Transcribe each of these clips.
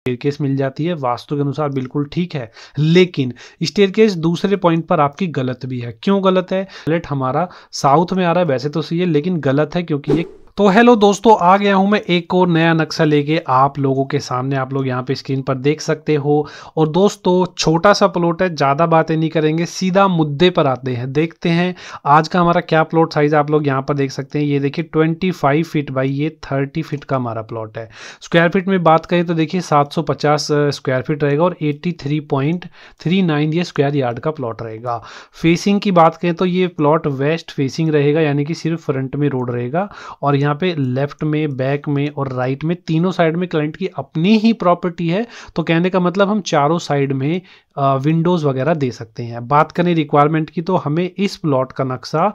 staircase मिल जाती है वास्तु के अनुसार बिल्कुल ठीक है लेकिन स्टेयरकेस दूसरे पॉइंट पर आपकी गलत भी है क्यों गलत है टॉयलेट हमारा साउथ में आ रहा है वैसे तो सही है लेकिन गलत है क्योंकि ये तो हेलो दोस्तों आ गया हूं मैं एक और नया नक्शा लेके आप लोगों के सामने आप लोग यहां पे स्क्रीन पर देख सकते हो और दोस्तों छोटा सा प्लॉट है ज़्यादा बातें नहीं करेंगे सीधा मुद्दे पर आते हैं देखते हैं आज का हमारा क्या प्लॉट साइज़ आप लोग यहां पर देख सकते हैं ये देखिए ट्वेंटी फाइव फिट बाई ये थर्टी फिट का हमारा प्लॉट है स्क्वायर फीट में बात करें तो देखिए सात स्क्वायर फीट रहेगा और एट्टी ये स्क्वायर यार्ड का प्लॉट रहेगा फेसिंग की बात करें तो ये प्लॉट वेस्ट फेसिंग रहेगा यानी कि सिर्फ फ्रंट में रोड रहेगा और यहाँ यहाँ पे लेफ्ट में बैक में और राइट में तीनों साइड में क्लाइंट की अपनी ही प्रॉपर्टी है तो कहने का मतलब हम चारों साइड में विंडोज़ वगैरह दे सकते हैं बात करें रिक्वायरमेंट की तो हमें इस प्लॉट का नक्शा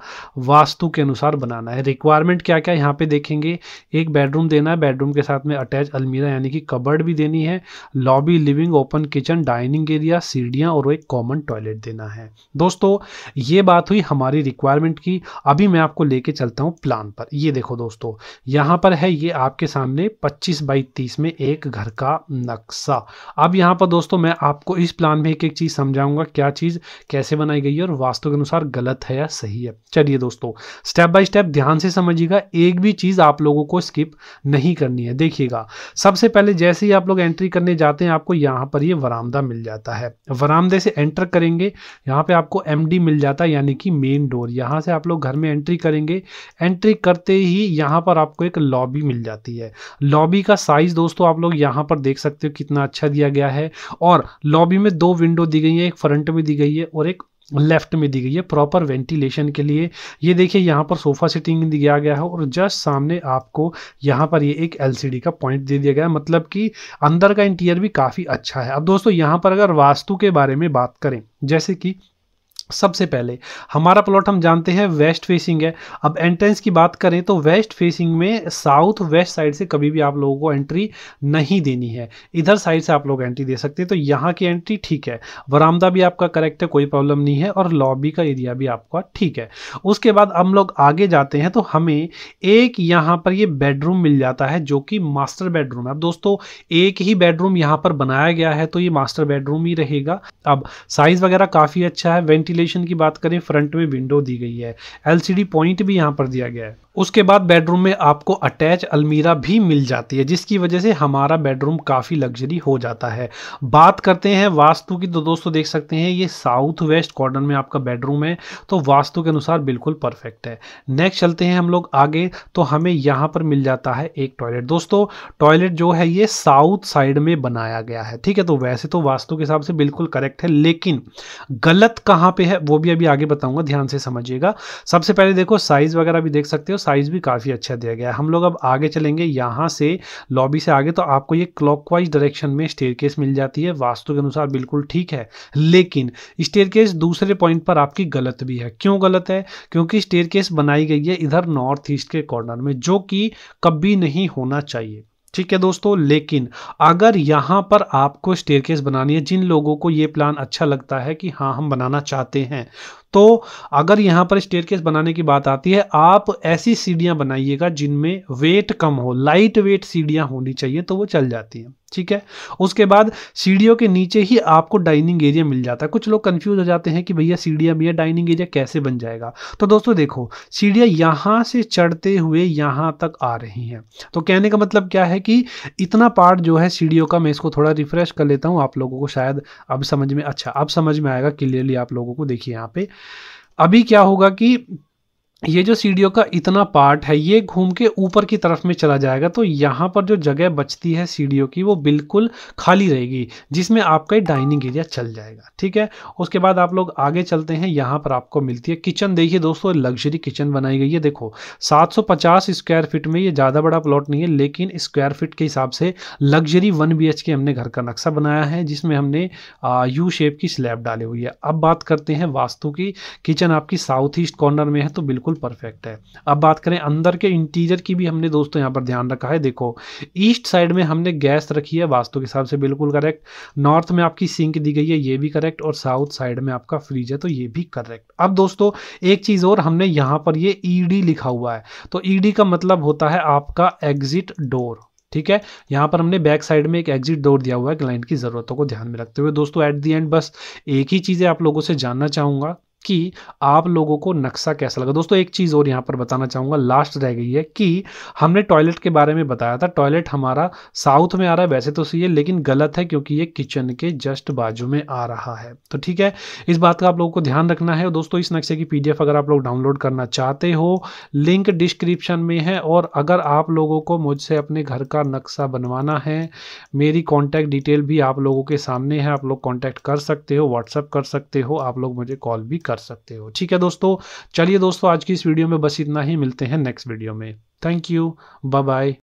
वास्तु के अनुसार बनाना है रिक्वायरमेंट क्या क्या यहाँ पे देखेंगे एक बेडरूम देना है बेडरूम के साथ में अटैच अलमीरा यानी कि कबर्ड भी देनी है lobby living open kitchen dining area सीढ़ियाँ और एक कॉमन टॉयलेट देना है दोस्तों ये बात हुई हमारी रिक्वायरमेंट की अभी मैं आपको लेके चलता हूँ प्लान पर ये देखो दोस्तों यहाँ पर है ये आपके सामने पच्चीस बाई तीस में एक घर का नक्शा अब यहाँ पर दोस्तों मैं आपको इस प्लान मैं एक एक चीज़ समझाऊंगा क्या चीज़ कैसे बनाई गई है और वास्तु के अनुसार गलत है या सही है चलिए दोस्तों स्टेप बाय स्टेप ध्यान से समझिएगा एक भी चीज़ आप लोगों को स्किप नहीं करनी है देखिएगा सबसे पहले जैसे ही आप लोग एंट्री करने जाते हैं आपको यहां पर यह वरामदा मिल जाता है वरामदे से एंटर करेंगे यहां पर आपको एम मिल जाता है यानी कि मेन डोर यहां से आप लोग घर में एंट्री करेंगे एंट्री करते ही यहां पर आपको एक लॉबी मिल जाती है लॉबी का साइज़ दोस्तों आप लोग यहां पर देख सकते हो कितना अच्छा दिया गया है और लॉबी में दो विंडो दी गई है एक फ्रंट में दी गई है और एक लेफ्ट में दी गई है प्रॉपर वेंटिलेशन के लिए ये देखिए यहाँ पर सोफा सिटिंग दिया गया है और जस्ट सामने आपको यहाँ पर ये एक एलसीडी का पॉइंट दे दिया गया है मतलब कि अंदर का इंटीरियर भी काफ़ी अच्छा है अब दोस्तों यहाँ पर अगर वास्तु के बारे में बात करें जैसे कि सबसे पहले हमारा प्लॉट हम जानते हैं वेस्ट फेसिंग है अब एंट्रेंस की बात करें तो वेस्ट फेसिंग में साउथ वेस्ट साइड से कभी भी आप लोगों को एंट्री नहीं देनी है इधर साइड से आप लोग एंट्री दे सकते हैं तो यहाँ की एंट्री ठीक है वरामदा भी आपका करेक्ट है कोई प्रॉब्लम नहीं है और लॉबी का एरिया भी आपका ठीक है उसके बाद हम लोग आगे जाते हैं तो हमें एक यहाँ पर ये बेडरूम मिल जाता है जो कि मास्टर बेडरूम है अब दोस्तों एक ही बेडरूम यहाँ पर बनाया गया है तो ये मास्टर बेडरूम ही रहेगा अब साइज़ वगैरह काफ़ी अच्छा है वेंटिल वेंटिलेशन की बात करें फ्रंट में विंडो दी गई है एलसीडी पॉइंट भी यहाँ पर दिया गया है उसके बाद बेडरूम में आपको अटैच अलमीरा भी मिल जाती है जिसकी वजह से हमारा बेडरूम काफ़ी लग्जरी हो जाता है बात करते हैं वास्तु की तो दोस्तों देख सकते हैं ये साउथ वेस्ट कॉर्नर में आपका बेडरूम है तो वास्तु के अनुसार बिल्कुल परफेक्ट है नेक्स्ट चलते हैं हम लोग आगे तो हमें यहाँ पर मिल जाता है एक टॉयलेट दोस्तों टॉयलेट जो है ये साउथ साइड में बनाया गया है ठीक है तो वैसे तो वास्तु के हिसाब से बिल्कुल करेक्ट है लेकिन गलत कहाँ पर है वो भी अभी आगे बताऊँगा ध्यान से समझिएगा सबसे पहले देखो साइज़ वगैरह भी देख सकते हो साइज़ भी काफ़ी अच्छा दिया गया है हम लोग अब आगे चलेंगे यहाँ से लॉबी से आगे तो आपको ये क्लॉकवाइज डायरेक्शन में स्टेयरकेस मिल जाती है वास्तु के अनुसार बिल्कुल ठीक है लेकिन स्टेयरकेस दूसरे पॉइंट पर आपकी गलत भी है क्यों गलत है क्योंकि स्टेयरकेस बनाई गई है इधर नॉर्थ ईस्ट के कॉर्नर में जो कि कभी नहीं होना चाहिए ठीक है दोस्तों लेकिन अगर यहां पर आपको स्टेयरकेस बनानी है जिन लोगों को ये प्लान अच्छा लगता है कि हाँ हम बनाना चाहते हैं तो अगर यहाँ पर स्टेयर बनाने की बात आती है आप ऐसी सीढ़ियाँ बनाइएगा जिनमें वेट कम हो लाइट वेट सीढ़ियाँ होनी चाहिए तो वो चल जाती हैं ठीक है उसके बाद सीढ़ियों के नीचे ही आपको डाइनिंग एरिया मिल जाता है कुछ लोग कंफ्यूज हो जाते हैं कि भैया सीढ़ियाँ भैया डाइनिंग एरिया कैसे बन जाएगा तो दोस्तों देखो सीढ़ियाँ यहाँ से चढ़ते हुए यहाँ तक आ रही हैं तो कहने का मतलब क्या है कि इतना पार्ट जो है सीढ़ियों का मैं इसको थोड़ा रिफ्रेश कर लेता हूँ आप लोगों को शायद अब समझ में अच्छा अब समझ में आएगा क्लियरली आप लोगों को देखिए यहाँ पर अभी क्या होगा कि ये जो सीढ़ियों का इतना पार्ट है ये घूम के ऊपर की तरफ में चला जाएगा तो यहाँ पर जो जगह बचती है सीढ़ियों की वो बिल्कुल खाली रहेगी जिसमें आपका डाइनिंग एरिया चल जाएगा ठीक है उसके बाद आप लोग आगे चलते हैं यहाँ पर आपको मिलती है किचन देखिए दोस्तों लग्जरी किचन बनाई गई है देखो सात स्क्वायर फिट में ये ज़्यादा बड़ा प्लॉट नहीं है लेकिन स्क्वायर फिट के हिसाब से लग्जरी वन बी के हमने घर का नक्शा बनाया है जिसमें हमने यू शेप की स्लैब डाली हुई है अब बात करते हैं वास्तु की किचन आपकी साउथ ईस्ट कॉर्नर में है तो बिल्कुल बिल्कुल परफेक्ट है अब बात करें अंदर के इंटीरियर की भी हमने दोस्तों यहाँ पर ध्यान रखा है देखो ईस्ट साइड में हमने गैस रखी है वास्तु के हिसाब से बिल्कुल करेक्ट नॉर्थ में आपकी सिंक दी गई है ये भी करेक्ट और साउथ साइड में आपका फ्रिज है तो ये भी करेक्ट अब दोस्तों एक चीज़ और हमने यहाँ पर ये ई e लिखा हुआ है तो ई e का मतलब होता है आपका एग्जिट डोर ठीक है यहां पर हमने बैक साइड में एक एग्जिट डोर दिया हुआ है क्लाइंट की ज़रूरतों को ध्यान में रखते हुए दोस्तों एट दी एंड बस एक ही चीज़ें आप लोगों से जानना चाहूंगा कि आप लोगों को नक्शा कैसा लगा दोस्तों एक चीज़ और यहाँ पर बताना चाहूँगा लास्ट रह गई है कि हमने टॉयलेट के बारे में बताया था टॉयलेट हमारा साउथ में आ रहा है वैसे तो सही है लेकिन गलत है क्योंकि ये किचन के जस्ट बाजू में आ रहा है तो ठीक है इस बात का आप लोगों को ध्यान रखना है दोस्तों इस नक्शे की पी अगर आप लोग डाउनलोड करना चाहते हो लिंक डिस्क्रिप्शन में है और अगर आप लोगों को मुझसे अपने घर का नक्शा बनवाना है मेरी कॉन्टैक्ट डिटेल भी आप लोगों के सामने है आप लोग कॉन्टैक्ट कर सकते हो व्हाट्सअप कर सकते हो आप लोग मुझे कॉल भी कर कर सकते हो ठीक है दोस्तों चलिए दोस्तों आज की इस वीडियो में बस इतना ही मिलते हैं नेक्स्ट वीडियो में थैंक यू बाय बाय